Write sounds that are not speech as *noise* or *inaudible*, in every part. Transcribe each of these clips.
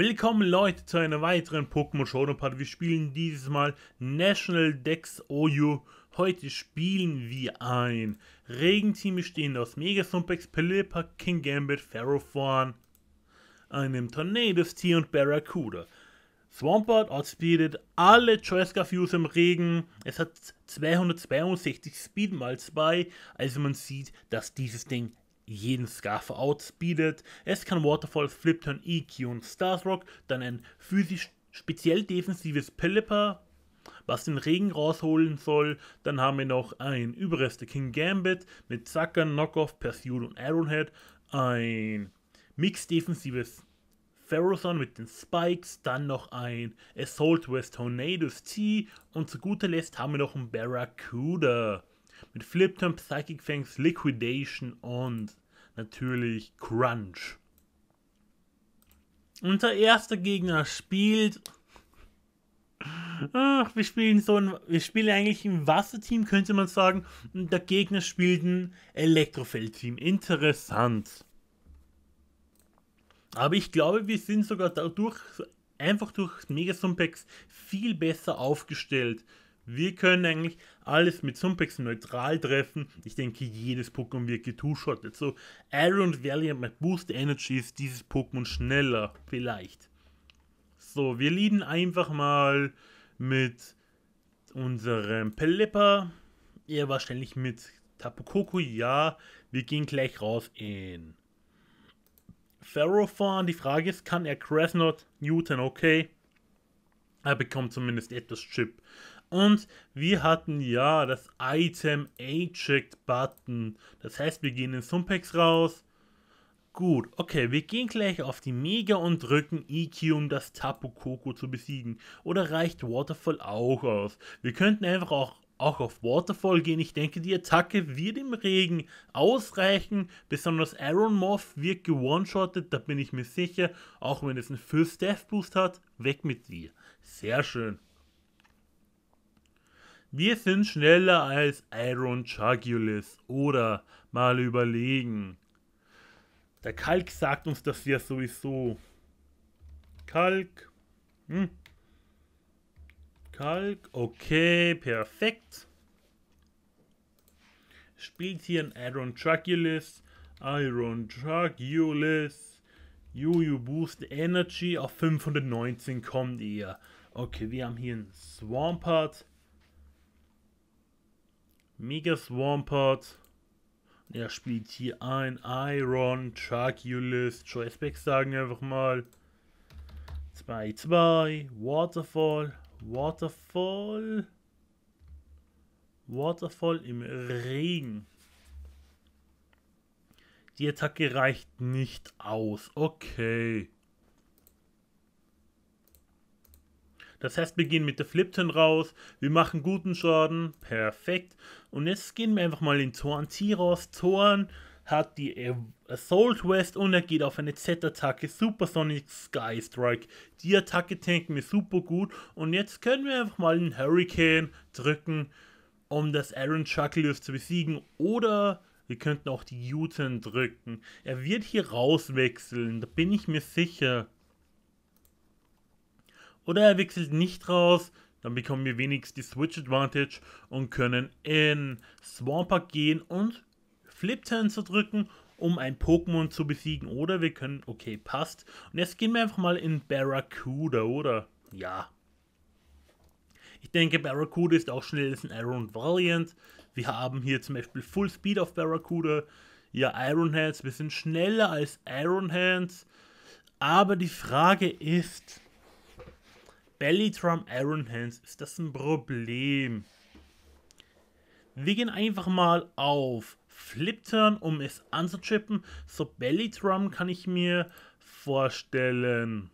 Willkommen Leute zu einer weiteren Pokémon Showdown Party. Wir spielen dieses Mal National Dex Oyo. Heute spielen wir ein Regenteam bestehend aus Mega Sumpex, Pelipper, King Gambit, Ferrothorn, einem Tornados-Tier und Barracuda. Swampert, Outspeeded, alle Choice Views im Regen. Es hat 262 Speed mal 2, also man sieht, dass dieses Ding jeden Scarf outspeedet. Es kann Waterfall, Flip Turn, EQ und Starthrock, dann ein physisch speziell defensives Pelipper, was den Regen rausholen soll. Dann haben wir noch ein Überreste King Gambit mit Sucker, Knockoff, Pursuit und Arrowhead. Ein mixed-defensives Ferrothon mit den Spikes. Dann noch ein Assault with Tornadoes T. Und zu guter Letzt haben wir noch ein Barracuda mit Flip Turn, Psychic Fangs, Liquidation und natürlich Crunch. Unser erster Gegner spielt. Ach, wir spielen so ein. Wir spielen eigentlich ein Wasserteam, könnte man sagen. Und der Gegner spielt ein Elektrofeldteam. Interessant. Aber ich glaube, wir sind sogar dadurch, einfach durch Megasumpex, viel besser aufgestellt. Wir können eigentlich alles mit Sumpex neutral treffen. Ich denke, jedes Pokémon wird getuschottet. So, Iron Valiant mit Boost Energy ist dieses Pokémon schneller, vielleicht. So, wir lieben einfach mal mit unserem Pelipper. Eher wahrscheinlich mit Tapu Koko, ja. Wir gehen gleich raus in Ferrothorn. Die Frage ist, kann er Cresnot Newton, okay. Er bekommt zumindest etwas Chip. Und wir hatten ja das Item Eject Button. Das heißt, wir gehen in Sumpex raus. Gut, okay, wir gehen gleich auf die Mega und drücken EQ, um das Tapu Koko zu besiegen. Oder reicht Waterfall auch aus? Wir könnten einfach auch, auch auf Waterfall gehen. Ich denke, die Attacke wird im Regen ausreichen. Besonders Aaron Moth wird gewone-shotted, da bin ich mir sicher. Auch wenn es einen First Death Boost hat, weg mit dir. Sehr schön. Wir sind schneller als Iron Chagulus oder mal überlegen. Der Kalk sagt uns das ja sowieso. Kalk. Hm. Kalk. Okay, perfekt. Spielt hier ein Iron Tragulus. Iron Tragulus. Juju Boost Energy auf 519 kommt ihr. Okay, wir haben hier einen Swampert. Mega Swampert. Er spielt hier ein Iron, Sharkulus, Choiceback sagen wir einfach mal. 2-2, Waterfall, Waterfall. Waterfall im Regen. Die Attacke reicht nicht aus. Okay. Das heißt, wir gehen mit der Flipton raus, wir machen guten Schaden, perfekt. Und jetzt gehen wir einfach mal in Zorn Tiros. Thorn hat die Assault West und er geht auf eine Z-Attacke Supersonic Sky Strike. Die Attacke tanken wir super gut und jetzt können wir einfach mal einen Hurricane drücken, um das Aaron Chucklius zu besiegen oder wir könnten auch die Juten drücken. Er wird hier rauswechseln, da bin ich mir sicher. Oder er wechselt nicht raus, dann bekommen wir wenigstens die Switch Advantage und können in Swampert gehen und Flip Turn zu drücken, um ein Pokémon zu besiegen. Oder wir können, okay, passt. Und jetzt gehen wir einfach mal in Barracuda, oder? Ja. Ich denke, Barracuda ist auch schnell als ein Iron Valiant. Wir haben hier zum Beispiel Full Speed auf Barracuda. Ja, Iron Hands, wir sind schneller als Iron Hands. Aber die Frage ist, Bellytrum Iron Hands ist das ein Problem. Wir gehen einfach mal auf Flipturn, um es anzuchippen. So Bellytrum kann ich mir vorstellen.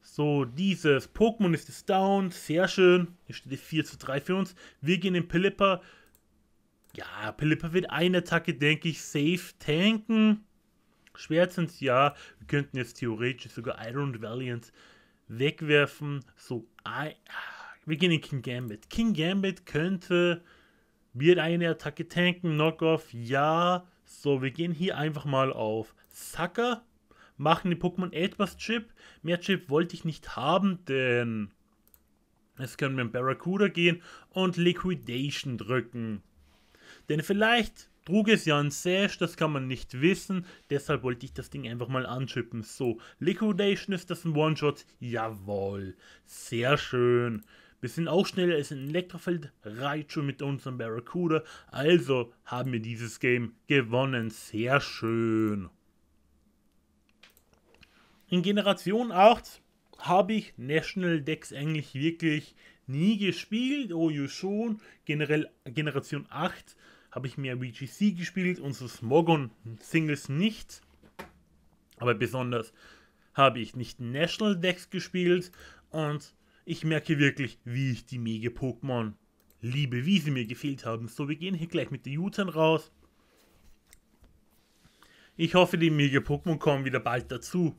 So, dieses Pokémon ist es down. Sehr schön. Hier steht die 4 zu 3 für uns. Wir gehen in Pelipper. Ja, Pelipper wird eine Attacke, denke ich, safe tanken. Schwertens ja, wir könnten jetzt theoretisch sogar Iron Valiant wegwerfen. So, I, ah, wir gehen in King Gambit. King Gambit könnte, wird eine Attacke tanken, Knockoff, ja. So, wir gehen hier einfach mal auf Sucker, machen die Pokémon etwas Chip. Mehr Chip wollte ich nicht haben, denn es können wir in Barracuda gehen und Liquidation drücken. Denn vielleicht Trug es ja ein Sash, das kann man nicht wissen, deshalb wollte ich das Ding einfach mal anschippen. So, Liquidation ist das ein One-Shot, jawohl, sehr schön. Wir sind auch schneller als ein Elektrofeld, Raichu mit unserem Barracuda, also haben wir dieses Game gewonnen, sehr schön. In Generation 8 habe ich National Decks eigentlich wirklich nie gespielt, oh you schon, generell Generation 8 habe ich mehr VGC gespielt, und so Smogon-Singles nicht. Aber besonders habe ich nicht National Decks gespielt und ich merke wirklich, wie ich die Mega-Pokémon liebe, wie sie mir gefehlt haben. So, wir gehen hier gleich mit den Jutern raus. Ich hoffe, die Mega-Pokémon kommen wieder bald dazu.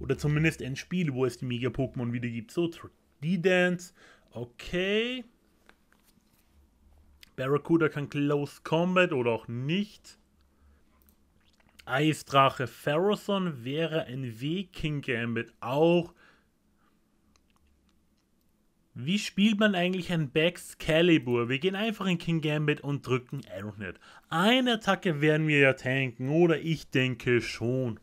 Oder zumindest ein Spiel, wo es die Mega-Pokémon wieder gibt. So, 3D-Dance. Okay. Barracuda kann Close Combat oder auch nicht. Eisdrache Ferrothon wäre ein Weg, King Gambit auch. Wie spielt man eigentlich ein Backscalibur? Wir gehen einfach in King Gambit und drücken Ironhead. Eine Attacke werden wir ja tanken, oder ich denke schon.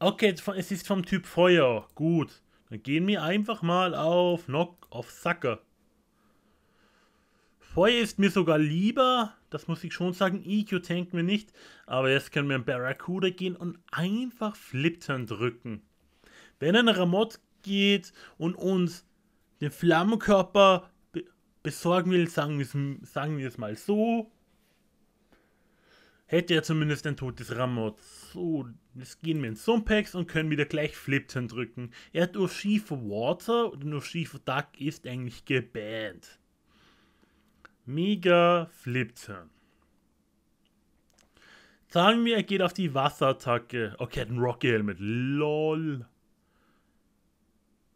Okay, es ist vom Typ Feuer. Gut. Dann gehen wir einfach mal auf Knock of Sucker. Heuer ist mir sogar lieber, das muss ich schon sagen, EQ tankt mir nicht, aber jetzt können wir in Barracuda gehen und einfach Flittern drücken. Wenn ein Ramot geht und uns den Flammenkörper be besorgen will, sagen wir es mal so, hätte er zumindest ein totes Ramot. So, jetzt gehen wir in Sumpex und können wieder gleich Flippton drücken. Er hat Urshi Water und Urshi for Duck ist eigentlich gebannt. Mega flippte. Sagen wir, er geht auf die Wasserattacke. Okay, hat einen Rockgale mit. LOL.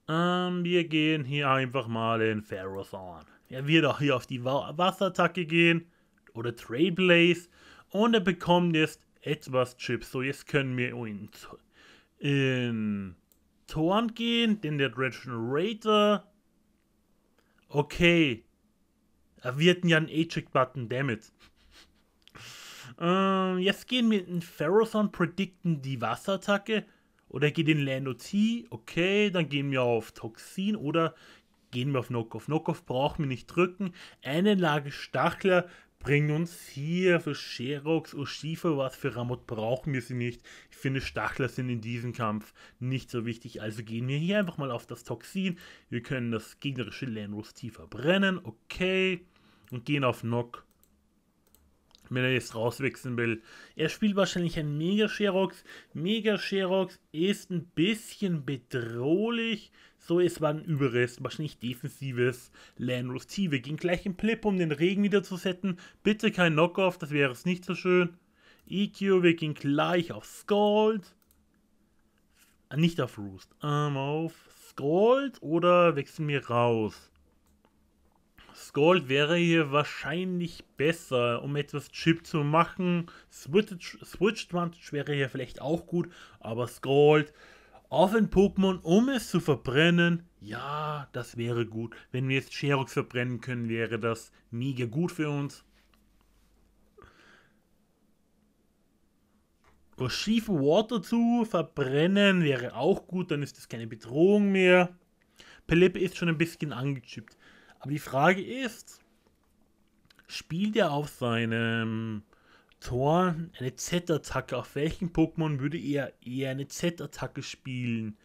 Ähm, wir gehen hier einfach mal in Ferros an. Er wird auch hier auf die Wasserattacke gehen. Oder Trade Blaze. Und er bekommt jetzt etwas Chips. So, jetzt können wir in, in Torn gehen. Denn der Regenerator. Okay. Er wird ja ein A-Trick-Button, dammit. Ähm, jetzt gehen wir in Ferrothon, predikten die Wasserattacke. Oder geht in Lando T. Okay, dann gehen wir auf Toxin oder gehen wir auf Knockoff. Knockoff brauchen wir nicht drücken. Eine Lage Stachler bringen uns hier für Sherox, Schiefer was, für Ramot brauchen wir sie nicht. Ich finde Stachler sind in diesem Kampf nicht so wichtig, also gehen wir hier einfach mal auf das Toxin. Wir können das gegnerische Landros T verbrennen, okay und gehen auf Nock. Wenn er jetzt rauswechseln will. Er spielt wahrscheinlich ein Mega Sherox. Mega Sherox ist ein bisschen bedrohlich. So, es war ein Überrest, wahrscheinlich defensives Landros T. Wir gehen gleich im Plip, um den Regen wieder zu setzen. Bitte kein Knockoff, das wäre es nicht so schön. EQ, wir gehen gleich auf Scald. Ah, nicht auf Roost. Ähm, auf Scald oder wechseln wir raus. Scald wäre hier wahrscheinlich besser, um etwas Chip zu machen. Switched Vantage wäre hier vielleicht auch gut, aber Scald auf ein Pokémon, um es zu verbrennen, ja, das wäre gut. Wenn wir jetzt Cherox verbrennen können, wäre das mega gut für uns. Schiefe Water zu verbrennen wäre auch gut, dann ist das keine Bedrohung mehr. Pelipper ist schon ein bisschen angechippt. Aber die Frage ist, spielt er auf seinem Tor eine Z-Attacke? Auf welchen Pokémon würde er eher eine Z-Attacke spielen?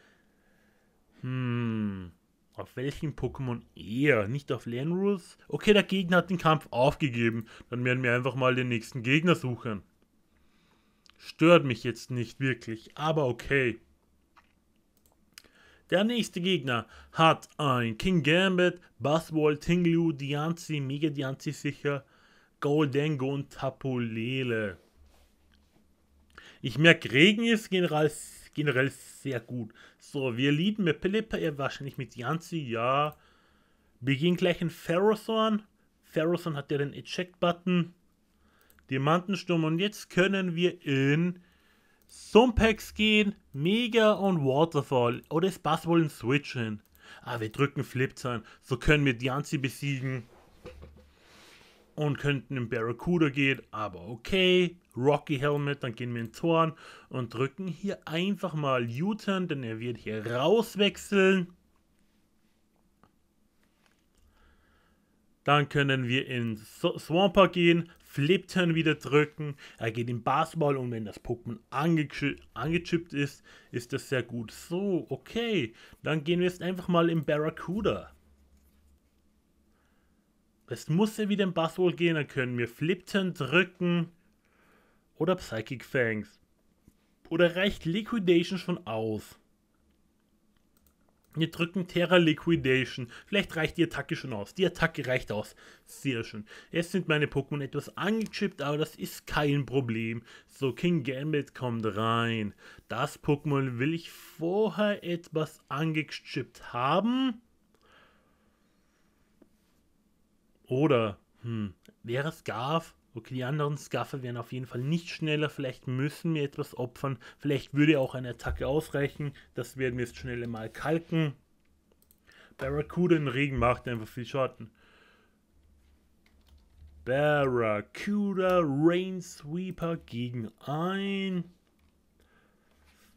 Hm. Auf welchen Pokémon eher? Nicht auf Lenrus? Okay, der Gegner hat den Kampf aufgegeben. Dann werden wir einfach mal den nächsten Gegner suchen. Stört mich jetzt nicht wirklich, aber okay. Der nächste Gegner hat ein King Gambit, Buzzwall, Tinglu, Dianzi, Mega Dianzi sicher, Goldengo und Tapolele. Ich merke, Regen ist generell, generell sehr gut. So, wir lieben mit Pelipper, ja, wahrscheinlich mit Dianzi, ja. Wir gehen gleich in Ferrothorn. Ferrothorn hat ja den Eject-Button. Diamantensturm und jetzt können wir in Sumpex gehen, Mega und Waterfall oder es passt wohl ein Switch hin. Ah, wir drücken Flipzahn, so können wir Dianzi besiegen und könnten in Barracuda gehen, aber okay, Rocky Helmet, dann gehen wir in Zorn und drücken hier einfach mal U-Turn, denn er wird hier rauswechseln. Dann können wir in Swampert gehen, Flipturn wieder drücken. Er geht im Basketball und wenn das Pokémon ange angechippt ist, ist das sehr gut. So, okay. Dann gehen wir jetzt einfach mal im Barracuda. Jetzt muss er wieder im Basketball gehen, dann können wir Flipturn drücken. Oder Psychic Fangs. Oder reicht Liquidation schon aus? Wir drücken Terra Liquidation. Vielleicht reicht die Attacke schon aus. Die Attacke reicht aus. Sehr schön. Jetzt sind meine Pokémon etwas angechippt, aber das ist kein Problem. So, King Gambit kommt rein. Das Pokémon will ich vorher etwas angechippt haben. Oder, hm, wäre Garf? Okay, die anderen Skaffe wären auf jeden Fall nicht schneller. Vielleicht müssen wir etwas opfern. Vielleicht würde auch eine Attacke ausreichen. Das werden wir jetzt schnell mal kalken. Barracuda im Regen macht einfach viel Schaden. Barracuda Rainsweeper gegen ein...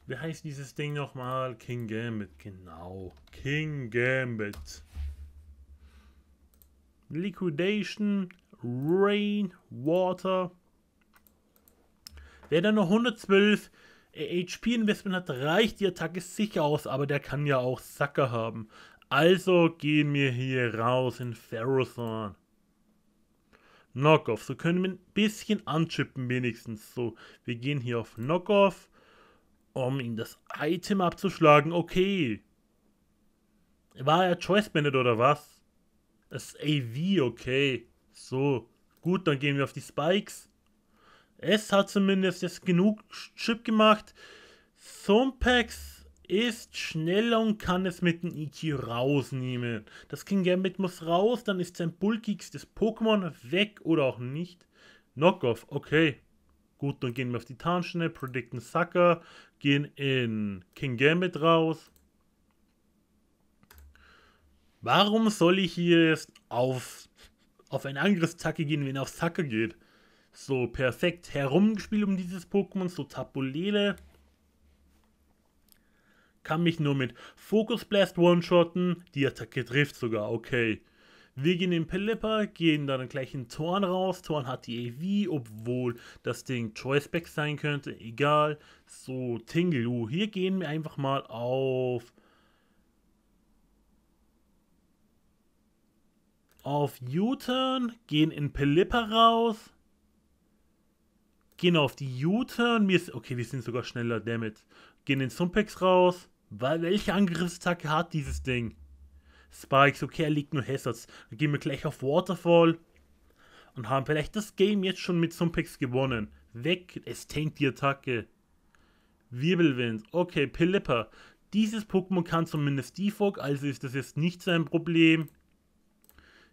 Wie heißt dieses Ding nochmal? King Gambit, genau. King Gambit. Liquidation Rain, Water. Wer dann noch 112 äh, HP Investment hat, reicht die Attacke sicher aus, aber der kann ja auch Sacker haben. Also gehen wir hier raus in Ferrothorn. Knockoff. So können wir ein bisschen anchippen wenigstens. So, wir gehen hier auf Knockoff, um ihm das Item abzuschlagen. Okay. War er Choice Bandit oder was? Das ist AV, okay. So, gut, dann gehen wir auf die Spikes. Es hat zumindest jetzt genug Chip gemacht. Thumpax ist schneller und kann es mit dem IQ e rausnehmen. Das King Gambit muss raus, dann ist sein bulkiges Pokémon weg oder auch nicht. Knockoff, okay. Gut, dann gehen wir auf die Tarnschnelle, predicten Sucker, gehen in King Gambit raus. Warum soll ich hier jetzt auf auf einen Angriffstacke gehen, wenn er auf Sacke geht. So, perfekt herumgespielt um dieses Pokémon, so Tapulele. Kann mich nur mit Focus Blast one-shotten, die Attacke trifft sogar, okay. Wir gehen in Pelipper, gehen dann gleich in Thorn raus. Thorn hat die AV, obwohl das Ding Choice Back sein könnte, egal. So, Tinglu, hier gehen wir einfach mal auf auf U-Turn, gehen in Pelipper raus, gehen auf die U-Turn, mir ist, okay, die sind sogar schneller, damit. Gehen in Sumpex raus, weil welche Angriffstacke hat dieses Ding? Spikes, okay, er liegt nur Hazards. Dann gehen wir gleich auf Waterfall und haben vielleicht das Game jetzt schon mit Sumpex gewonnen. Weg, es tankt die Attacke. Wirbelwind, okay, Pelipper. Dieses Pokémon kann zumindest Defog, also ist das jetzt nicht sein Problem.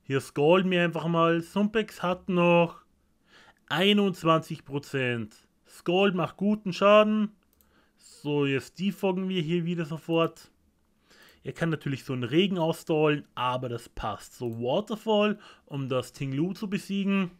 Hier scrollen wir einfach mal. Sumpex hat noch 21%. Scroll macht guten Schaden. So, jetzt defoggen wir hier wieder sofort. Er kann natürlich so einen Regen ausstallen, aber das passt. So Waterfall, um das Tinglu zu besiegen.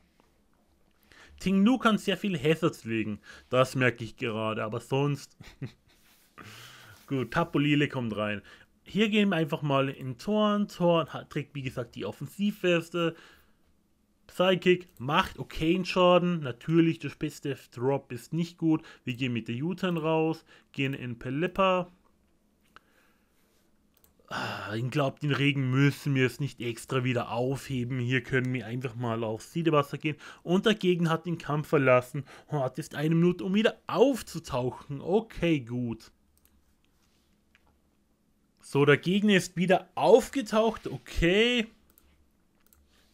Tinglu kann sehr viel Hazards legen. Das merke ich gerade, aber sonst... *laughs* Gut, Tapolile kommt rein hier gehen wir einfach mal in Thorn. Thorn trägt, wie gesagt, die Offensivweste. Psychic macht okayen Schaden. Natürlich, der Spitzdeath Drop ist nicht gut. Wir gehen mit der U-Turn raus, gehen in Pelippa. Ah, ich glaube, den Regen müssen wir jetzt nicht extra wieder aufheben. Hier können wir einfach mal auf Siedewasser gehen. Und dagegen hat den Kampf verlassen und hat jetzt eine Minute, um wieder aufzutauchen. Okay, gut. So, der Gegner ist wieder aufgetaucht. Okay.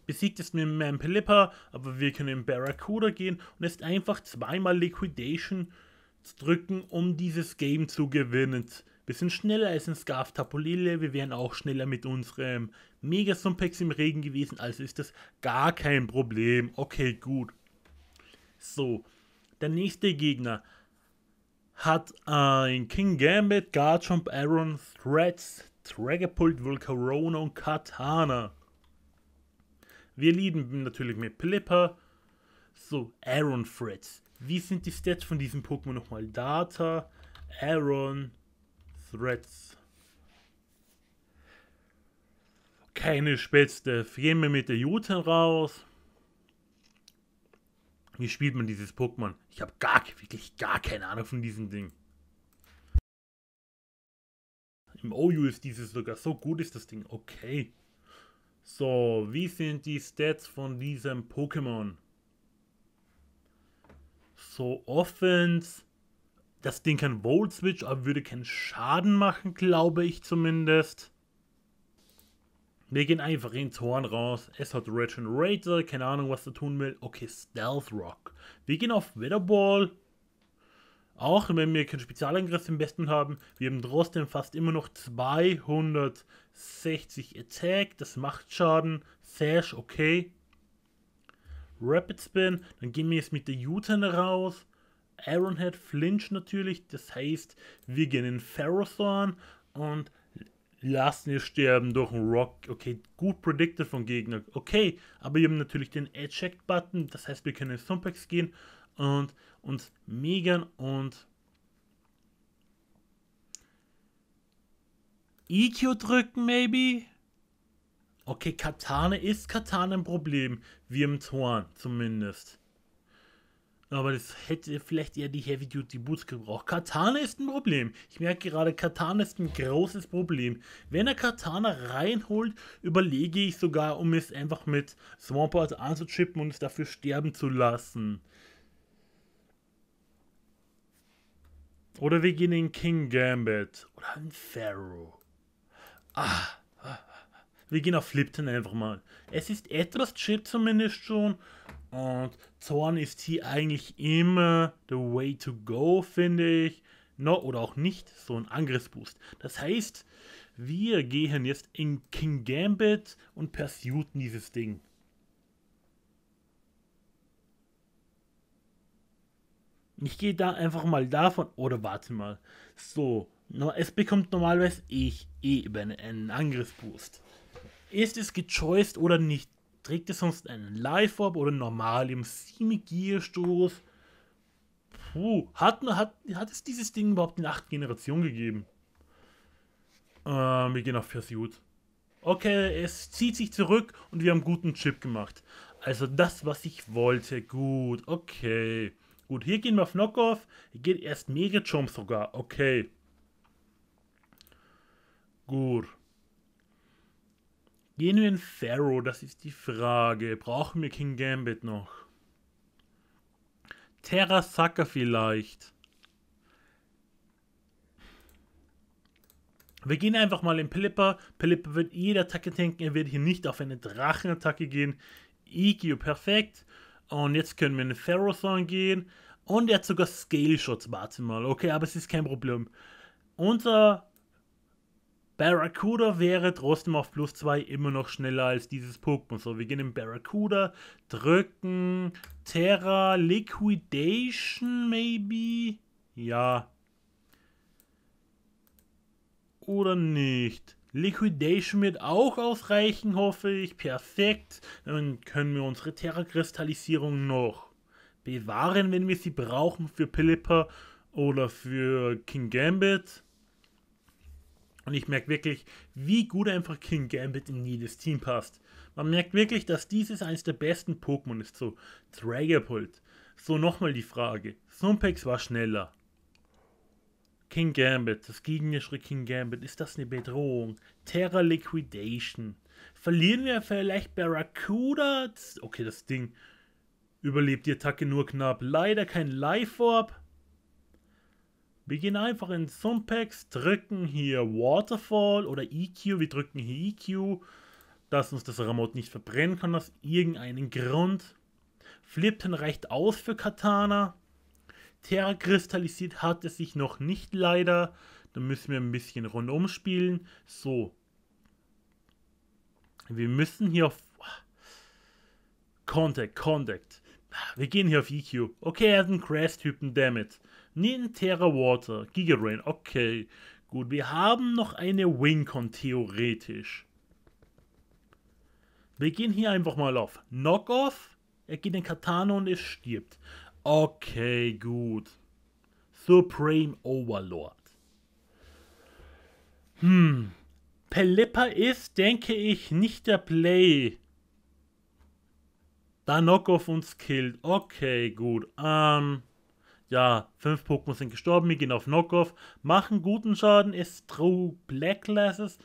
Besiegt es mit Mam Pelipper, aber wir können in Barracuda gehen und jetzt einfach zweimal Liquidation drücken, um dieses Game zu gewinnen. Wir sind schneller als in Scarf Tapolele, wir wären auch schneller mit unserem Mega Sumpex im Regen gewesen, also ist das gar kein Problem. Okay, gut. So, der nächste Gegner hat ein King Gambit, Garchomp, Aaron, Threats, Tragapult, Volcarona und Katana. Wir lieben natürlich mit Plipper. So, Aaron Threats. Wie sind die Stats von diesem Pokémon nochmal? Data, Aaron, Threats. Keine Spätste. Gehen wir mit der Juten raus. Wie spielt man dieses Pokémon? Ich habe gar, wirklich gar keine Ahnung von diesem Ding. Im OU ist dieses sogar so gut, ist das Ding okay. So, wie sind die Stats von diesem Pokémon? So, Offense. Das Ding kann Volt Switch, aber würde keinen Schaden machen, glaube ich zumindest. Wir gehen einfach ins Horn raus. Es hat Regen Raider, keine Ahnung, was er tun will. Okay, Stealth Rock. Wir gehen auf Weatherball. Auch wenn wir keinen Spezialangriff im Besten haben, wir haben trotzdem fast immer noch 260 Attack. Das macht Schaden. Sash, okay. Rapid Spin. Dann gehen wir jetzt mit der U-Turn raus. Ironhead Flinch natürlich. Das heißt, wir gehen in Ferrothorn und lassen ihn sterben durch einen Rock. Okay, gut predicted von Gegner. Okay, aber wir haben natürlich den Eject-Button. Das heißt, wir können in Thumpex gehen und uns Megan und EQ drücken, maybe? Okay, Katane ist Katane ein Problem. Wir im Torn zumindest aber das hätte vielleicht eher die Heavy Duty Boots gebraucht. Katana ist ein Problem. Ich merke gerade, Katana ist ein großes Problem. Wenn er Katana reinholt, überlege ich sogar, um es einfach mit Swampert anzuchippen und es dafür sterben zu lassen. Oder wir gehen in King Gambit. Oder in Pharaoh. Ah. ah, ah. Wir gehen auf Flipton einfach mal. Es ist etwas Chip zumindest schon. Und Zorn ist hier eigentlich immer the way to go, finde ich. No, oder auch nicht, so ein Angriffsboost. Das heißt, wir gehen jetzt in King Gambit und pursuiten dieses Ding. Ich gehe da einfach mal davon. Oder warte mal. So. Es bekommt normalerweise ich eh, eben eh einen Angriffsboost. Ist es gechoiced oder nicht? Trägt es sonst einen Live-Orb oder normal Normalium? 7 stoß Puh, hat, hat, hat es dieses Ding überhaupt in 8 Generation gegeben? Ähm, wir gehen auf Pursuit. Okay, es zieht sich zurück und wir haben einen guten Chip gemacht. Also das, was ich wollte. Gut, okay. Gut, hier gehen wir auf Knockoff. Hier geht erst Mega Jump sogar. Okay. Gut. Gehen wir in Pharaoh, das ist die Frage. Brauchen wir King Gambit noch? Terra Sucker vielleicht. Wir gehen einfach mal in Pelipper. Pelipper wird jede Attacke tanken. Er wird hier nicht auf eine Drachenattacke gehen. Ikio perfekt. Und jetzt können wir in Pharaoh Song gehen. Und er hat sogar Scale Shots. Warte mal. Okay, aber es ist kein Problem. Unser Barracuda wäre trotzdem auf plus 2 immer noch schneller als dieses Pokémon. So, wir gehen in Barracuda, drücken Terra Liquidation, maybe? Ja. Oder nicht? Liquidation wird auch ausreichen, hoffe ich. Perfekt. Dann können wir unsere Terra-Kristallisierung noch bewahren, wenn wir sie brauchen für Pilipper oder für King Gambit. Und ich merke wirklich, wie gut einfach King Gambit in jedes Team passt. Man merkt wirklich, dass dieses eines der besten Pokémon ist, so Dragapult. So nochmal die Frage, Sumpex war schneller. King Gambit, das gegnerische King Gambit, ist das eine Bedrohung? Terra Liquidation. Verlieren wir vielleicht Barracuda? Okay, das Ding überlebt die Attacke nur knapp. Leider kein Life Orb. Wir gehen einfach in Thumbpacks, drücken hier Waterfall oder EQ. Wir drücken hier EQ, dass uns das Remote nicht verbrennen kann aus irgendeinem Grund. Flipton reicht aus für Katana. Terra kristallisiert hat es sich noch nicht leider. Da müssen wir ein bisschen rundum spielen. So. Wir müssen hier auf... Contact, Contact. Wir gehen hier auf EQ. Okay, er hat einen Crash-Typen, dammit. Nintera Water, Gigarain, okay. Gut, wir haben noch eine Wincon theoretisch. Wir gehen hier einfach mal auf Knockoff. Er geht in Katana und es stirbt. Okay, gut. Supreme Overlord. Hm. Pelipper ist, denke ich, nicht der Play. Da Knockoff uns killt. Okay, gut. Ähm. Ja, fünf Pokémon sind gestorben, wir gehen auf Knockoff, machen guten Schaden, ist True Black Glasses.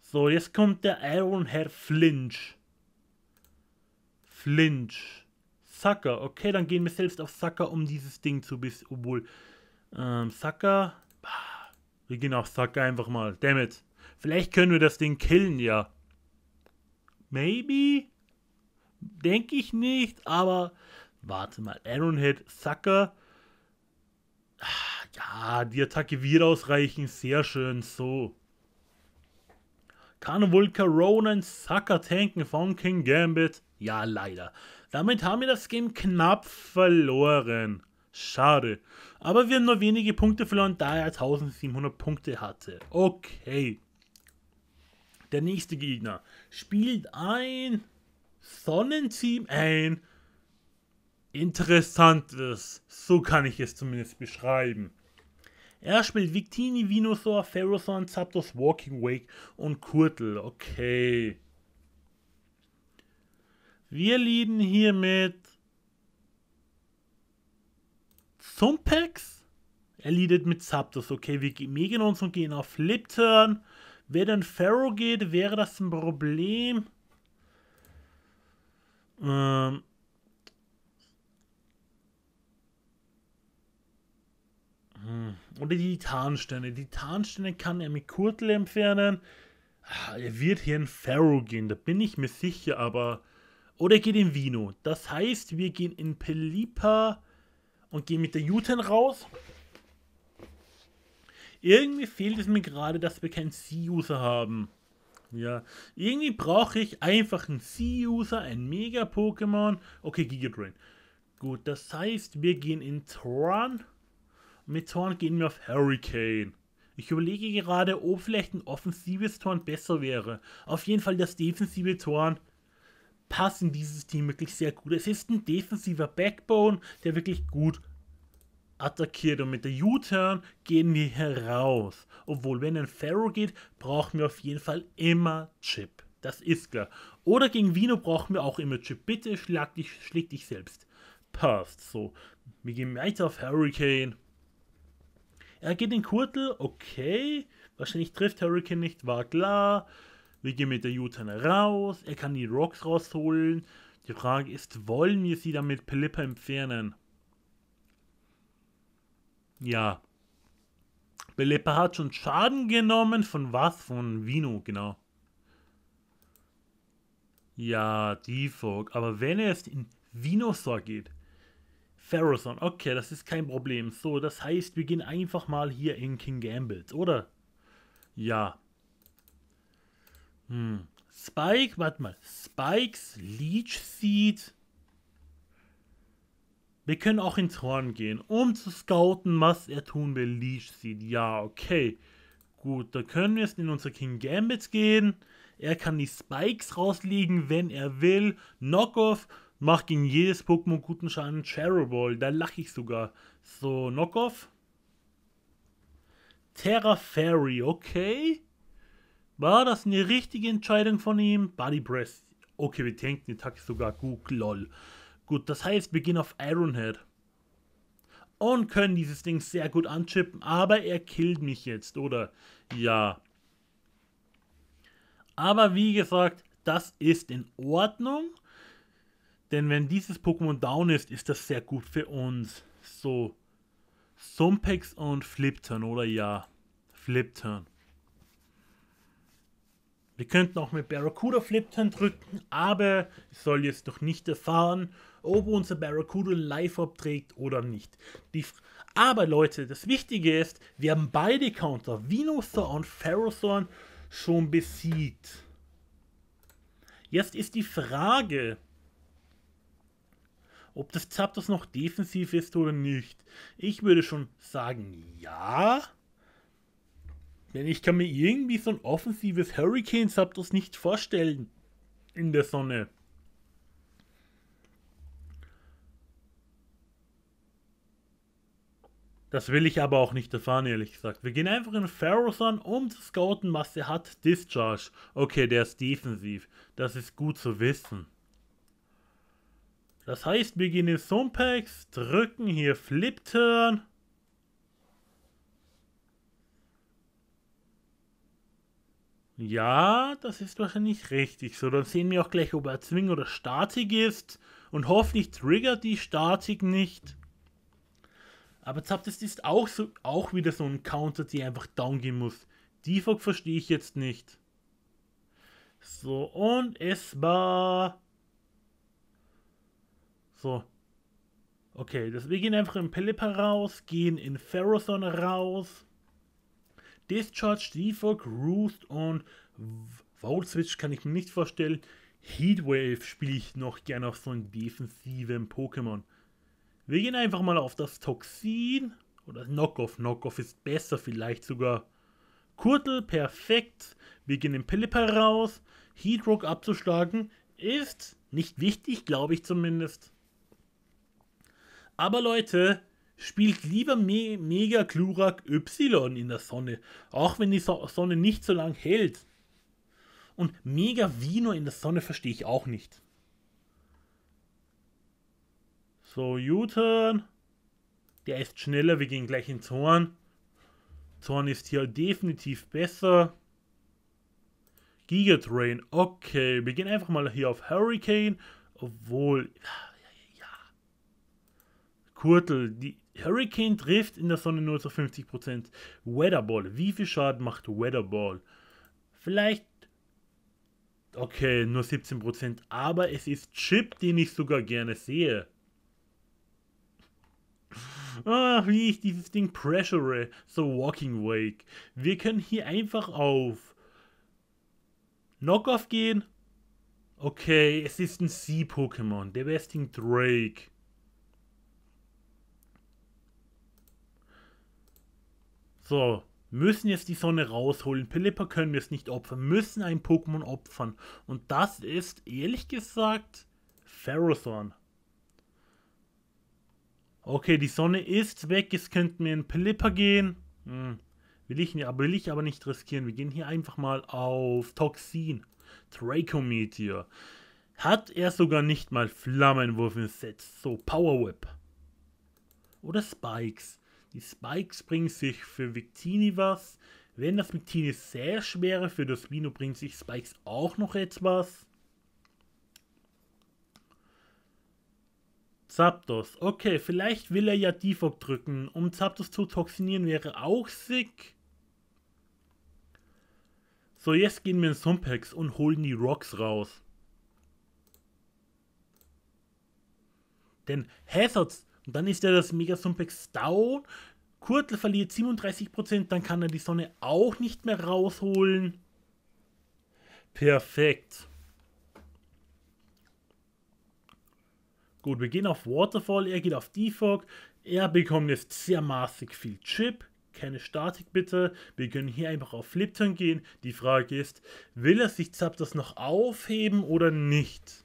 So, jetzt kommt der Iron Hair Flinch. Flinch. Sucker. Okay, dann gehen wir selbst auf Sucker, um dieses Ding zu bis. Obwohl. Ähm, Sucker. Wir gehen auf Sucker einfach mal. Dammit. Vielleicht können wir das Ding killen, ja. Maybe? Denke ich nicht, aber. Warte mal. Ironhead Sucker. Ja, die Attacke wird ausreichen. Sehr schön, so. Kann Vulca Ronan Sucker tanken von King Gambit? Ja, leider. Damit haben wir das Game knapp verloren. Schade. Aber wir haben nur wenige Punkte verloren, da er 1700 Punkte hatte. Okay. Der nächste Gegner spielt ein Sonnenteam ein, Interessantes, so kann ich es zumindest beschreiben. Er spielt Victini, Venusaur, Ferrothorn, Zapdos, Walking Wake und Kurtel. Okay. Wir lieben hier mit Zumpex. Er leadet mit Zapdos. Okay, wir megen uns und gehen auf Flipturn. Wer denn Pharaoh geht, wäre das ein Problem. Ähm, Hm. Oder die Tarnsteine. Die Tarnsteine kann er mit Kurtel entfernen. Ah, er wird hier in Pharaoh gehen, da bin ich mir sicher, aber. Oder er geht in Vino. Das heißt, wir gehen in Pelipa und gehen mit der Juten raus. Irgendwie fehlt es mir gerade, dass wir keinen C-User haben. Ja, irgendwie brauche ich einfach einen C-User, ein Mega-Pokémon. Okay, Giga Drain. Gut, das heißt, wir gehen in Tron mit Thorn gehen wir auf Hurricane. Ich überlege gerade, ob vielleicht ein offensives Thorn besser wäre. Auf jeden Fall das defensive Thorn passt in dieses Team wirklich sehr gut. Es ist ein defensiver Backbone, der wirklich gut attackiert und mit der U-Turn gehen wir heraus. Obwohl, wenn ein Pharaoh geht, brauchen wir auf jeden Fall immer Chip. Das ist klar. Oder gegen Vino brauchen wir auch immer Chip. Bitte schlag dich, schläg dich selbst. Passt so. Wir gehen weiter auf Hurricane. Er geht in Kurtel, okay. Wahrscheinlich trifft Hurricane nicht, war klar. Wir gehen mit der U-Turn raus. Er kann die Rocks rausholen. Die Frage ist, wollen wir sie damit Pelipper entfernen? Ja. Pelipper hat schon Schaden genommen. Von was? Von Vino, genau. Ja, Defog. Aber wenn er jetzt in Vinosaur geht, Ferrothon. Okay, das ist kein Problem. So, das heißt, wir gehen einfach mal hier in King Gambit, oder? Ja. Hm. Spike, warte mal. Spikes, Leech Seed. Wir können auch in Thorn gehen, um zu scouten, was er tun will. Leech Seed. Ja, okay. Gut, dann können wir jetzt in unser King Gambit gehen. Er kann die Spikes rauslegen, wenn er will. Knockoff Macht gegen jedes Pokémon guten Schaden. Cherubol, da lache ich sogar. So, Knockoff. Terra Fairy, okay. War das eine richtige Entscheidung von ihm? Body Press. Okay, wir tanken den Attacke sogar. Gut, lol. Gut, das heißt, wir gehen auf Iron Head. Und können dieses Ding sehr gut anchippen, aber er killt mich jetzt, oder? Ja. Aber wie gesagt, das ist in Ordnung. Denn wenn dieses Pokémon down ist, ist das sehr gut für uns. So. Sumpex und Flipton, oder ja. Flipton. Wir könnten auch mit Barracuda Flipton drücken, aber ich soll jetzt noch nicht erfahren, ob unser Barracuda live abträgt oder nicht. Die aber Leute, das Wichtige ist, wir haben beide Counter, Venusaur und Ferrothorn, schon besiegt. Jetzt ist die Frage, ob das Zapdos noch defensiv ist oder nicht. Ich würde schon sagen, ja. Denn ich kann mir irgendwie so ein offensives Hurricane Zapdos nicht vorstellen in der Sonne. Das will ich aber auch nicht erfahren, ehrlich gesagt. Wir gehen einfach in Pharaohs an, um zu scouten, was er hat. Discharge. Okay, der ist defensiv. Das ist gut zu wissen. Das heißt, wir gehen in Sumpacks, drücken hier Flip Turn. Ja, das ist wahrscheinlich richtig so. Dann sehen wir auch gleich, ob er Zwing oder Statik ist. Und hoffentlich triggert die Statik nicht. Aber Zapdes ist auch, so, auch wieder so ein Counter, die einfach down gehen muss. Defog verstehe ich jetzt nicht. So, und es war so. Okay, das, wir gehen einfach in Pelipper raus, gehen in Ferrothon raus. Discharge, Defog, Roost und Vault Switch kann ich mir nicht vorstellen. Heatwave spiele ich noch gerne auf so einem defensiven Pokémon. Wir gehen einfach mal auf das Toxin. Oder Knockoff. Knockoff ist besser, vielleicht sogar. Kurtel, perfekt. Wir gehen den Pelipper raus. Heatrock abzuschlagen ist nicht wichtig, glaube ich zumindest. Aber Leute, spielt lieber Me Mega Glurak Y in der Sonne, auch wenn die so Sonne nicht so lang hält. Und Mega Vino in der Sonne verstehe ich auch nicht. So, U-Turn. Der ist schneller, wir gehen gleich in Zorn. Zorn ist hier definitiv besser. Gigatrain, okay, wir gehen einfach mal hier auf Hurricane, obwohl Kurtel, die Hurricane trifft in der Sonne nur zu 50%. Weatherball, wie viel Schaden macht Weatherball? Vielleicht, okay, nur 17%, aber es ist Chip, den ich sogar gerne sehe. Ach, wie ich dieses Ding pressure, so Walking Wake. Wir können hier einfach auf Knockoff gehen. Okay, es ist ein Sea-Pokémon, der Westing Drake. So, müssen jetzt die Sonne rausholen. Pelipper können wir es nicht opfern, müssen ein Pokémon opfern. Und das ist, ehrlich gesagt, Ferrothorn. Okay, die Sonne ist weg, es könnten wir in Pelipper gehen. Hm. Will, ich, will ich aber nicht riskieren. Wir gehen hier einfach mal auf Toxin. Draco Meteor. Hat er sogar nicht mal Flammenwurf im Set. So, Power Whip. Oder Spikes. Die Spikes bringen sich für Victini was. Wenn das Victini sehr schwer für das Vino bringt sich Spikes auch noch etwas. Zapdos. Okay, vielleicht will er ja Defog drücken. Um Zapdos zu toxinieren wäre auch sick. So, jetzt gehen wir in Sumpex und holen die Rocks raus. Denn Hazards und dann ist er das Megasumpex down. Kurtel verliert 37%, dann kann er die Sonne auch nicht mehr rausholen. Perfekt. Gut, wir gehen auf Waterfall, er geht auf Defog. Er bekommt jetzt sehr maßig viel Chip. Keine Statik bitte. Wir können hier einfach auf Flipton gehen. Die Frage ist, will er sich Zapdos noch aufheben oder nicht?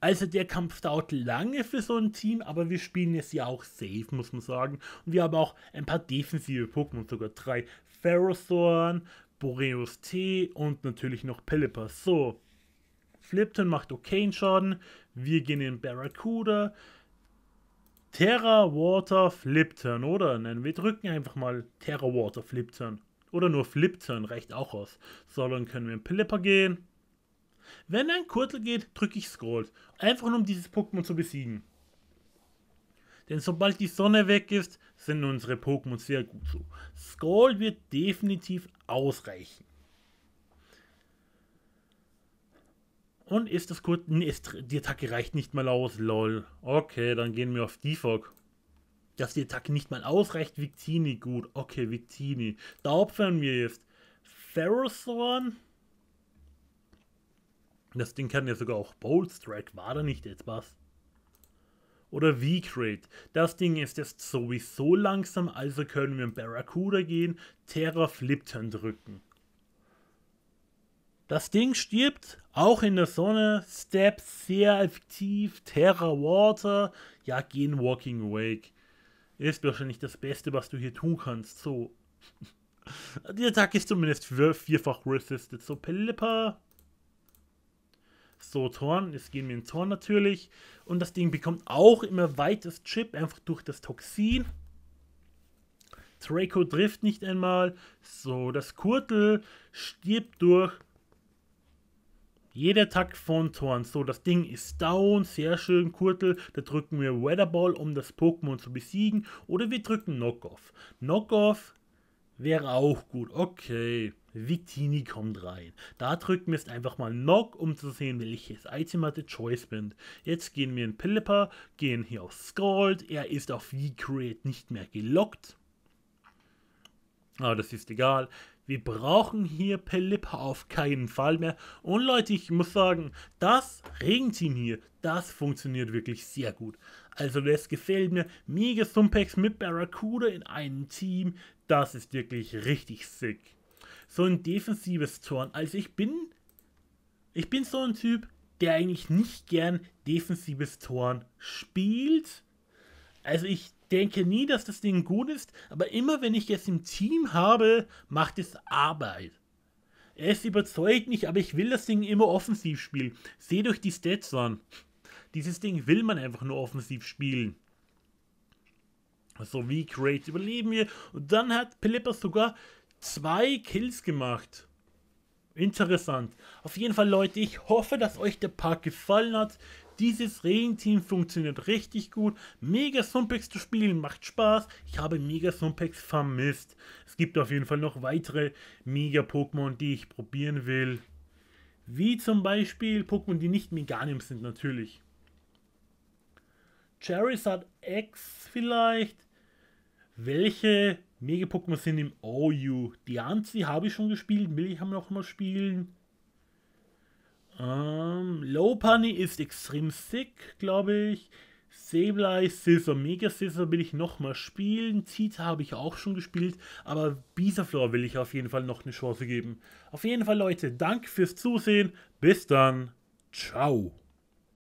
Also der Kampf dauert lange für so ein Team, aber wir spielen es ja auch safe, muss man sagen. Und wir haben auch ein paar defensive Pokémon, sogar drei. Ferrothorn, Boreus T und natürlich noch Pelipper. So, Flipton macht okay einen Schaden. Wir gehen in Barracuda. Terra Water Flipton, oder? Nein, wir drücken einfach mal Terra Water Flipton. Oder nur Flipton, reicht auch aus. So, dann können wir in Pelipper gehen. Wenn ein Kurtel geht, drücke ich Scroll. Einfach nur um dieses Pokémon zu besiegen. Denn sobald die Sonne weg ist, sind unsere Pokémon sehr gut so. Scroll wird definitiv ausreichen. Und ist das kurz. Nee, die Attacke reicht nicht mal aus. Lol. Okay, dann gehen wir auf Defog. Dass die Attacke nicht mal ausreicht, Victini. Gut. Okay, Victini. Da opfern wir jetzt. Ferrosorn. Das Ding kann ja sogar auch Bolt Strike, war da nicht etwas? Oder V-Crate. Das Ding ist jetzt sowieso langsam, also können wir in Barracuda gehen, Terra Flip Turn drücken. Das Ding stirbt, auch in der Sonne, Step sehr effektiv, Terra Water, ja, gehen Walking Wake. Ist wahrscheinlich das Beste, was du hier tun kannst, so. *laughs* Die Attacke ist zumindest vierfach resisted, so Pelipper. So, Thorn, es gehen wir in Thorn natürlich. Und das Ding bekommt auch immer weites Chip, einfach durch das Toxin. Draco trifft nicht einmal. So, das Kurtel stirbt durch jeder Takt von Thorn. So, das Ding ist down. Sehr schön, Kurtel. Da drücken wir Weatherball, um das Pokémon zu besiegen. Oder wir drücken Knockoff. Knockoff Wäre auch gut. Okay. Victini kommt rein. Da drücken wir jetzt einfach mal Knock, um zu sehen, welches Item hatte Choice bin. Jetzt gehen wir in Pilliper, gehen hier auf Scald. Er ist auf V-Create nicht mehr gelockt. Aber das ist egal. Wir brauchen hier Pelipper auf keinen Fall mehr. Und Leute, ich muss sagen, das Regenteam hier, das funktioniert wirklich sehr gut. Also das gefällt mir. Mega Sumpex mit Barracuda in einem Team, das ist wirklich richtig sick. So ein defensives Zorn. Also ich bin, ich bin so ein Typ, der eigentlich nicht gern defensives Zorn spielt. Also ich denke nie, dass das Ding gut ist, aber immer wenn ich es im Team habe, macht es Arbeit. Es überzeugt mich, aber ich will das Ding immer offensiv spielen. Seht euch die Stats an. Dieses Ding will man einfach nur offensiv spielen wie Great überleben wir. Und dann hat Pelipper sogar zwei Kills gemacht. Interessant. Auf jeden Fall, Leute, ich hoffe, dass euch der Park gefallen hat. Dieses Regenteam funktioniert richtig gut. Mega Sumpex zu spielen macht Spaß. Ich habe Mega Sumpex vermisst. Es gibt auf jeden Fall noch weitere Mega Pokémon, die ich probieren will. Wie zum Beispiel Pokémon, die nicht Meganium sind, natürlich. Charizard X vielleicht. Welche Mega-Pokémon sind im OU? Die Anzi habe ich schon gespielt, will ich noch mal spielen. Ähm, Lopunny ist extrem sick, glaube ich. Sableye, Scissor, Mega Scissor will ich noch mal spielen. Zita habe ich auch schon gespielt, aber Bisaflor will ich auf jeden Fall noch eine Chance geben. Auf jeden Fall, Leute, danke fürs Zusehen. Bis dann. Ciao.